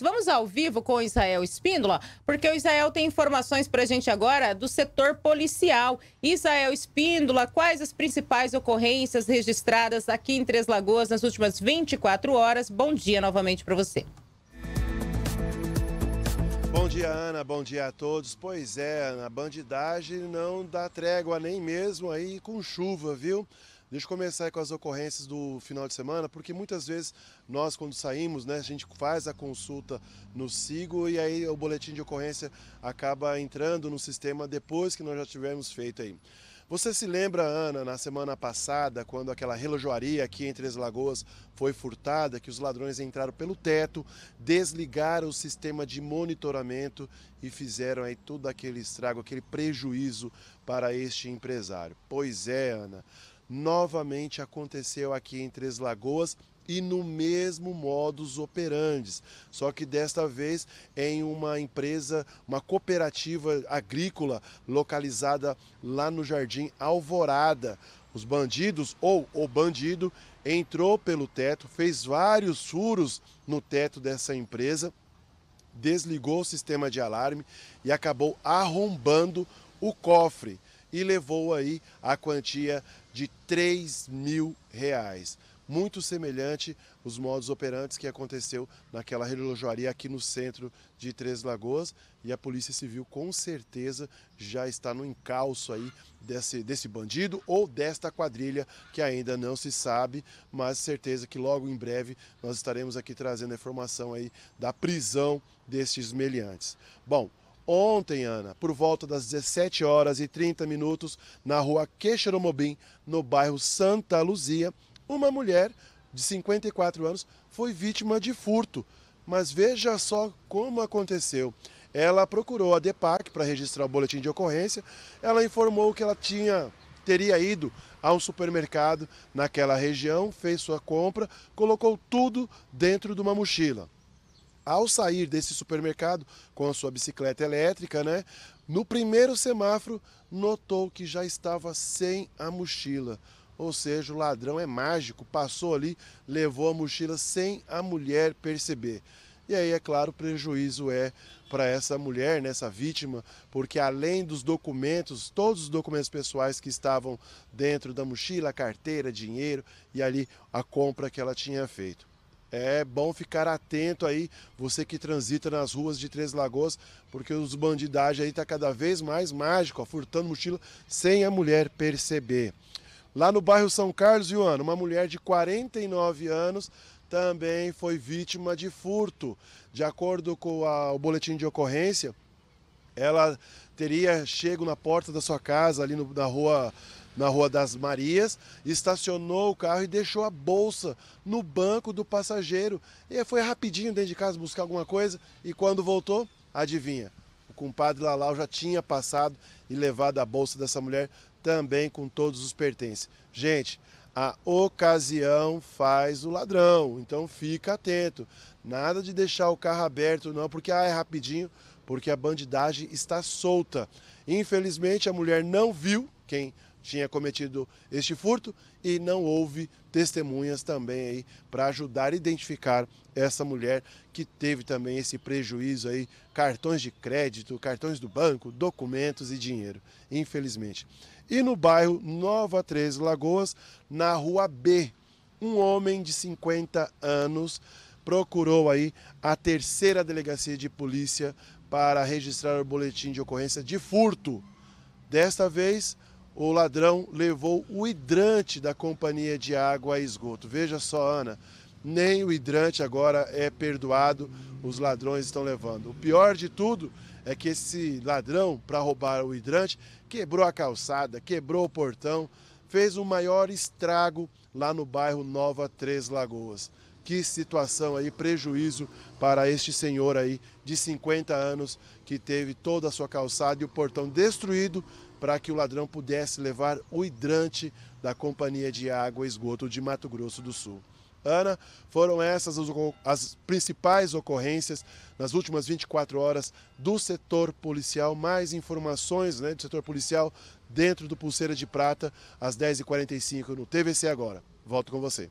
Vamos ao vivo com o Israel Espíndola, porque o Israel tem informações para a gente agora do setor policial. Israel Espíndola, quais as principais ocorrências registradas aqui em Três Lagoas nas últimas 24 horas? Bom dia novamente para você. Bom dia, Ana. Bom dia a todos. Pois é, a bandidagem não dá trégua nem mesmo aí com chuva, viu? Deixa eu começar com as ocorrências do final de semana, porque muitas vezes nós, quando saímos, né, a gente faz a consulta no SIGO e aí o boletim de ocorrência acaba entrando no sistema depois que nós já tivermos feito aí. Você se lembra, Ana, na semana passada, quando aquela relojoaria aqui entre as lagoas foi furtada, que os ladrões entraram pelo teto, desligaram o sistema de monitoramento e fizeram aí todo aquele estrago, aquele prejuízo para este empresário? Pois é, Ana novamente aconteceu aqui em Três Lagoas e no mesmo modus operandi, só que desta vez em uma empresa, uma cooperativa agrícola localizada lá no Jardim Alvorada. Os bandidos ou o bandido entrou pelo teto, fez vários furos no teto dessa empresa, desligou o sistema de alarme e acabou arrombando o cofre e levou aí a quantia de 3 mil reais. Muito semelhante os modos operantes que aconteceu naquela relojaria aqui no centro de Três Lagoas. E a Polícia Civil com certeza já está no encalço aí desse, desse bandido ou desta quadrilha que ainda não se sabe, mas certeza que logo em breve nós estaremos aqui trazendo a informação aí da prisão destes meliantes. Bom, ontem, Ana, por volta das 17 horas e 30 minutos, na rua Queixeromobim, no bairro Santa Luzia, uma mulher de 54 anos foi vítima de furto. Mas veja só como aconteceu. Ela procurou a DEPAC para registrar o boletim de ocorrência. Ela informou que ela tinha teria ido a um supermercado naquela região, fez sua compra, colocou tudo dentro de uma mochila ao sair desse supermercado com a sua bicicleta elétrica, né? No primeiro semáforo, notou que já estava sem a mochila. Ou seja, o ladrão é mágico, passou ali, levou a mochila sem a mulher perceber. E aí, é claro, o prejuízo é para essa mulher, nessa né, vítima, porque além dos documentos, todos os documentos pessoais que estavam dentro da mochila, carteira, dinheiro e ali a compra que ela tinha feito. É bom ficar atento aí, você que transita nas ruas de Três Lagoas, porque os bandidagem aí tá cada vez mais mágico, ó, furtando mochila sem a mulher perceber. Lá no bairro São Carlos, Ioana, uma mulher de 49 anos também foi vítima de furto. De acordo com a, o boletim de ocorrência, ela teria chego na porta da sua casa, ali no, na rua na Rua das Marias, estacionou o carro e deixou a bolsa no banco do passageiro. E foi rapidinho dentro de casa buscar alguma coisa e quando voltou, adivinha, o compadre Lalau já tinha passado e levado a bolsa dessa mulher também com todos os pertences. Gente, a ocasião faz o ladrão, então fica atento. Nada de deixar o carro aberto não, porque ah, é rapidinho, porque a bandidagem está solta. Infelizmente a mulher não viu quem tinha cometido este furto e não houve testemunhas também aí para ajudar a identificar essa mulher que teve também esse prejuízo aí, cartões de crédito, cartões do banco, documentos e dinheiro, infelizmente. E no bairro Nova Três Lagoas, na rua B, um homem de 50 anos procurou aí a terceira delegacia de polícia para registrar o boletim de ocorrência de furto. Desta vez, o ladrão levou o hidrante da companhia de água e esgoto. Veja só, Ana, nem o hidrante agora é perdoado, os ladrões estão levando. O pior de tudo é que esse ladrão, para roubar o hidrante, quebrou a calçada, quebrou o portão, fez o maior estrago lá no bairro Nova Três Lagoas. Que situação aí, prejuízo para este senhor aí de 50 anos que teve toda a sua calçada e o portão destruído para que o ladrão pudesse levar o hidrante da Companhia de Água e Esgoto de Mato Grosso do Sul. Ana, foram essas as principais ocorrências nas últimas 24 horas do setor policial. Mais informações né, do setor policial dentro do Pulseira de Prata, às 10h45 no TVC Agora. Volto com você.